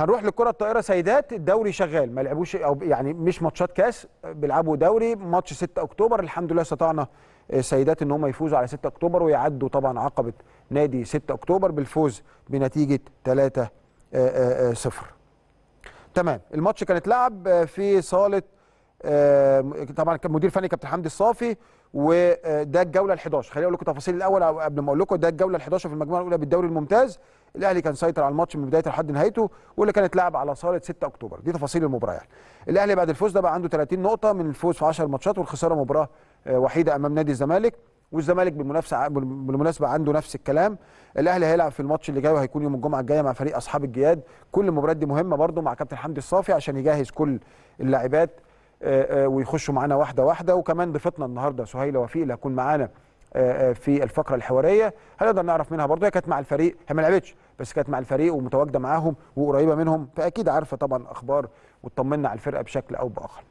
هنروح للكره الطائره سيدات الدوري شغال ما لعبوش او يعني مش ماتشات كاس بيلعبوا دوري ماتش 6 اكتوبر الحمد لله استطعنا السيدات آه، ان هم يفوزوا على 6 اكتوبر ويعدوا طبعا عقبه نادي 6 اكتوبر بالفوز بنتيجه 3 0 آه، آه، تمام الماتش كان اتلعب في صاله طبعا كان مدير فني كابتن حمدي الصافي وده الجوله ال11 خليني اقول لكم تفاصيل الاول قبل ما اقول لكم ده الجوله ال11 في المجموعه الاولى بالدوري الممتاز الاهلي كان سيطر على الماتش من بدايه لحد نهايته واللي كانت لعب على صاله 6 اكتوبر دي تفاصيل المباراه يعني الاهلي بعد الفوز ده بقى عنده 30 نقطه من الفوز في 10 ماتشات والخساره مباراه آه، وحيده امام نادي الزمالك والزمالك بالمنافسه بالمناسبه عنده نفس الكلام الاهلي هيلعب في الماتش اللي جاي وهيكون يوم الجمعه الجايه مع فريق اصحاب الجياد كل المباريات دي مهمه برده مع كابتن حمدي الصافي عشان يجهز كل اللاعبات آه، آه، ويخشوا معانا واحده واحده وكمان ضيفتنا النهارده سهيله وفيق اللي هتكون معانا آه، في الفقره الحواريه هنقدر نعرف منها برضه هي كانت مع الفريق هي ما لعبتش بس كانت مع الفريق ومتواجده معاهم وقريبه منهم فاكيد عارفه طبعا اخبار وتطمنا على الفرقه بشكل او باخر